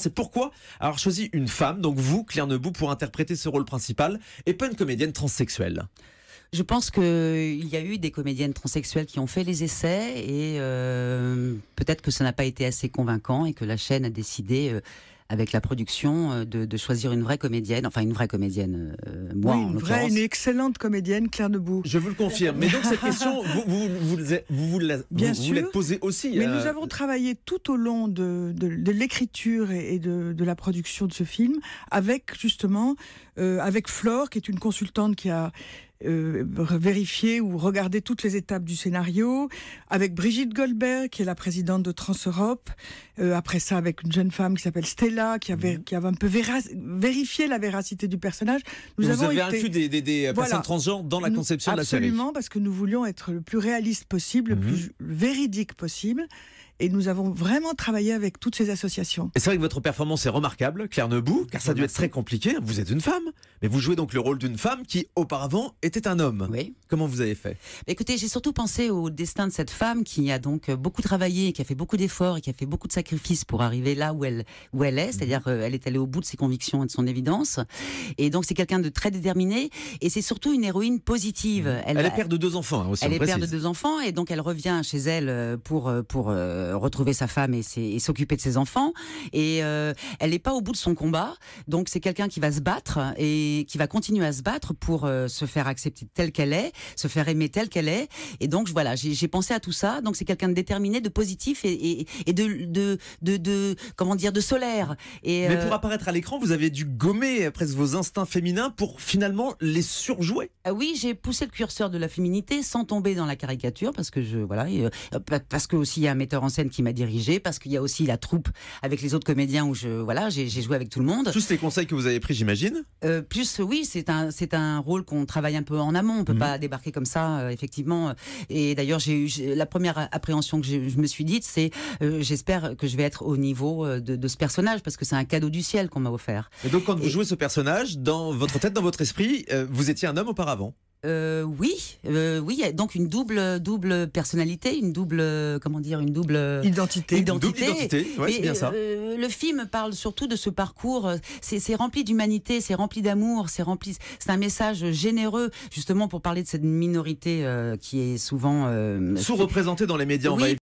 C'est pourquoi avoir choisi une femme, donc vous, Claire Nebout, pour interpréter ce rôle principal et pas une comédienne transsexuelle je pense qu'il y a eu des comédiennes transsexuelles qui ont fait les essais et euh, peut-être que ça n'a pas été assez convaincant et que la chaîne a décidé euh, avec la production euh, de, choisir une vraie comédienne, enfin une vraie comédienne, euh, moi oui, une vraie, une excellente comédienne, Claire Debout. Je vous le confirme. Mais donc cette question, vous vous, vous, vous, sûr, posée aussi. Mais euh, nous avons travaillé tout au long de, l'écriture et, de, la production de ce film avec justement, avec Flore, qui est une consultante qui a euh, vérifier ou regarder toutes les étapes du scénario, avec Brigitte Goldberg, qui est la présidente de Transeurope, euh, après ça avec une jeune femme qui s'appelle Stella, qui avait, mhm. qui avait un peu vérifié la véracité du personnage. Nous Vous avons avez inclus des, des, personnes transgenres dans la conception de la série Absolument, parce que nous voulions être le plus réaliste possible, le mhm. plus véridique possible. Et nous avons vraiment travaillé avec toutes ces associations. Et c'est vrai que votre performance est remarquable, Claire Nebout, car ça doit être très compliqué. Vous êtes une femme, mais vous jouez donc le rôle d'une femme qui, auparavant, était un homme. Oui. Comment vous avez fait Écoutez, j'ai surtout pensé au destin de cette femme qui a donc euh, beaucoup travaillé, qui a fait beaucoup d'efforts et qui a fait beaucoup de sacrifices pour arriver là où elle, où elle est. C'est-à-dire, euh, elle est allée au bout de ses convictions et de son évidence. Et donc, c'est quelqu'un de très déterminé. Et c'est surtout une héroïne positive. Mmh. Elle, est père de deux enfants hein, aussi. Elle est père de deux enfants et donc elle revient chez elle euh, pour pour euh, retrouver sa femme et s'occuper de ses enfants. Et euh, elle n'est pas au bout de son combat. Donc c'est quelqu'un qui va se battre et qui va continuer à se battre pour euh, se faire accepter telle qu'elle est, se faire aimer telle qu'elle est. Et donc voilà, j'ai pensé à tout ça. Donc c'est quelqu'un de déterminé, de positif et, de, de, de, comment dire de solaire. Et, Mais pour apparaître à l'écran, vous avez dû gommer presque vos instincts féminins pour finalement les surjouer. oui, j'ai poussé le curseur de la féminité sans tomber dans la caricature parce que je voilà parce que aussi il y a un metteur en scène qui m'a dirigée, parce qu'il y a aussi la troupe avec les autres comédiens où je, voilà, j'ai joué avec tout le monde. Tous les conseils que vous avez pris, j'imagine euh, Plus, oui, c'est un, c'est un rôle qu'on travaille un peu en amont. On peut mhm. pas débarquer comme ça, euh, effectivement. Et d'ailleurs, j'ai eu la première appréhension que je, me suis dite, c'est euh, j'espère que je vais être au niveau de, ce personnage, parce que c'est un cadeau du ciel qu'on m'a offert. Et donc, quand vous jouez ce personnage, dans votre tête, dans votre esprit, vous étiez un homme auparavant euh, oui, euh, oui, donc une double double personnalité, une double comment dire, une double identité, identité. bien ça. Euh, le film parle surtout de ce parcours. C'est rempli d'humanité, c'est rempli d'amour, c'est rempli. C'est un message généreux justement pour parler de cette minorité qui est souvent sous-représentée dans les médias. en On